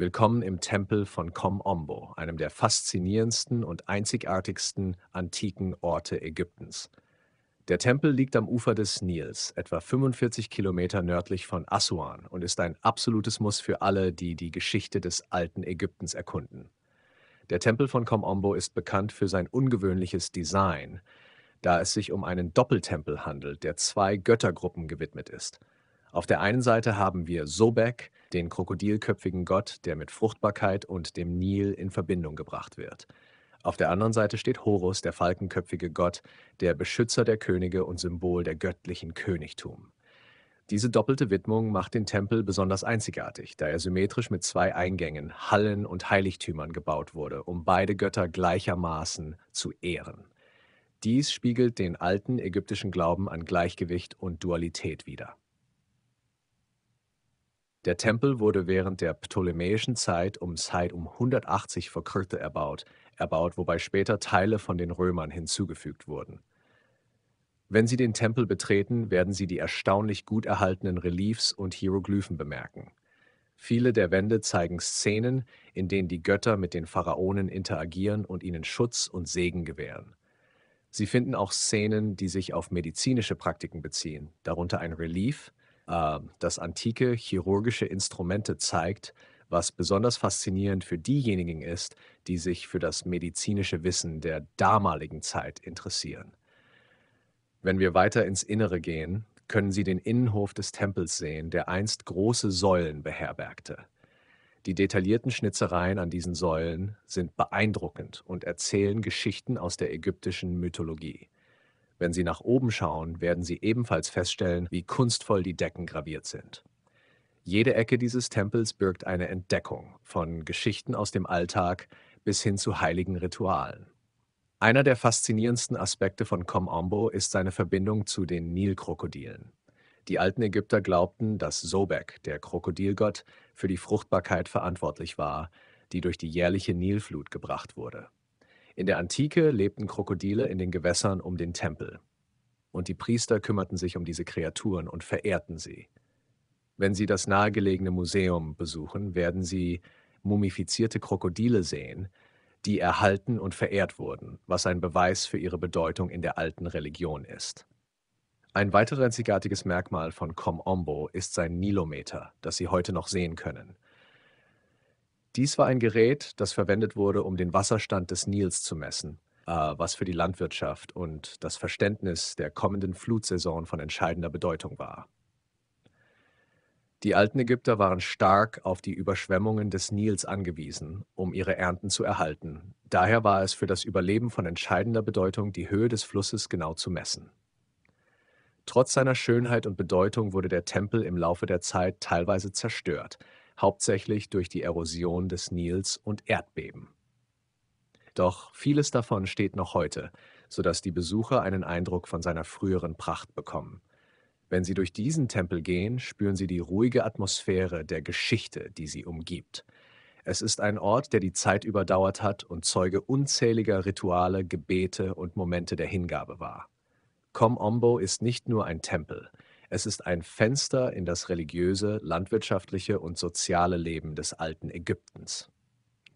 Willkommen im Tempel von Kom Ombo, einem der faszinierendsten und einzigartigsten antiken Orte Ägyptens. Der Tempel liegt am Ufer des Nils, etwa 45 Kilometer nördlich von Assuan und ist ein absolutes Muss für alle, die die Geschichte des alten Ägyptens erkunden. Der Tempel von Kom Ombo ist bekannt für sein ungewöhnliches Design, da es sich um einen Doppeltempel handelt, der zwei Göttergruppen gewidmet ist – auf der einen Seite haben wir Sobek, den krokodilköpfigen Gott, der mit Fruchtbarkeit und dem Nil in Verbindung gebracht wird. Auf der anderen Seite steht Horus, der falkenköpfige Gott, der Beschützer der Könige und Symbol der göttlichen Königtum. Diese doppelte Widmung macht den Tempel besonders einzigartig, da er symmetrisch mit zwei Eingängen, Hallen und Heiligtümern gebaut wurde, um beide Götter gleichermaßen zu ehren. Dies spiegelt den alten ägyptischen Glauben an Gleichgewicht und Dualität wider. Der Tempel wurde während der ptolemäischen Zeit um Zeit um 180 vor Chr. erbaut, erbaut, wobei später Teile von den Römern hinzugefügt wurden. Wenn Sie den Tempel betreten, werden Sie die erstaunlich gut erhaltenen Reliefs und Hieroglyphen bemerken. Viele der Wände zeigen Szenen, in denen die Götter mit den Pharaonen interagieren und ihnen Schutz und Segen gewähren. Sie finden auch Szenen, die sich auf medizinische Praktiken beziehen, darunter ein Relief, äh, das antike chirurgische Instrumente zeigt, was besonders faszinierend für diejenigen ist, die sich für das medizinische Wissen der damaligen Zeit interessieren. Wenn wir weiter ins Innere gehen, können Sie den Innenhof des Tempels sehen, der einst große Säulen beherbergte. Die detaillierten Schnitzereien an diesen Säulen sind beeindruckend und erzählen Geschichten aus der ägyptischen Mythologie. Wenn Sie nach oben schauen, werden Sie ebenfalls feststellen, wie kunstvoll die Decken graviert sind. Jede Ecke dieses Tempels birgt eine Entdeckung, von Geschichten aus dem Alltag bis hin zu heiligen Ritualen. Einer der faszinierendsten Aspekte von Komombo ist seine Verbindung zu den Nilkrokodilen. Die alten Ägypter glaubten, dass Sobek, der Krokodilgott, für die Fruchtbarkeit verantwortlich war, die durch die jährliche Nilflut gebracht wurde. In der Antike lebten Krokodile in den Gewässern um den Tempel. Und die Priester kümmerten sich um diese Kreaturen und verehrten sie. Wenn Sie das nahegelegene Museum besuchen, werden Sie mumifizierte Krokodile sehen, die erhalten und verehrt wurden, was ein Beweis für ihre Bedeutung in der alten Religion ist. Ein weiteres einzigartiges Merkmal von Komombo ist sein Nilometer, das Sie heute noch sehen können – dies war ein Gerät, das verwendet wurde, um den Wasserstand des Nils zu messen, äh, was für die Landwirtschaft und das Verständnis der kommenden Flutsaison von entscheidender Bedeutung war. Die alten Ägypter waren stark auf die Überschwemmungen des Nils angewiesen, um ihre Ernten zu erhalten. Daher war es für das Überleben von entscheidender Bedeutung, die Höhe des Flusses genau zu messen. Trotz seiner Schönheit und Bedeutung wurde der Tempel im Laufe der Zeit teilweise zerstört, hauptsächlich durch die Erosion des Nils und Erdbeben. Doch vieles davon steht noch heute, sodass die Besucher einen Eindruck von seiner früheren Pracht bekommen. Wenn sie durch diesen Tempel gehen, spüren sie die ruhige Atmosphäre der Geschichte, die sie umgibt. Es ist ein Ort, der die Zeit überdauert hat und Zeuge unzähliger Rituale, Gebete und Momente der Hingabe war. Kom Ombo ist nicht nur ein Tempel, es ist ein Fenster in das religiöse, landwirtschaftliche und soziale Leben des alten Ägyptens.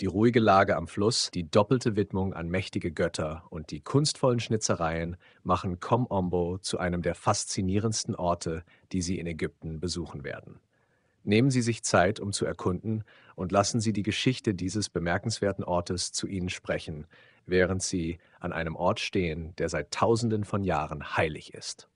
Die ruhige Lage am Fluss, die doppelte Widmung an mächtige Götter und die kunstvollen Schnitzereien machen Kom Ombo zu einem der faszinierendsten Orte, die Sie in Ägypten besuchen werden. Nehmen Sie sich Zeit, um zu erkunden, und lassen Sie die Geschichte dieses bemerkenswerten Ortes zu Ihnen sprechen, während Sie an einem Ort stehen, der seit Tausenden von Jahren heilig ist.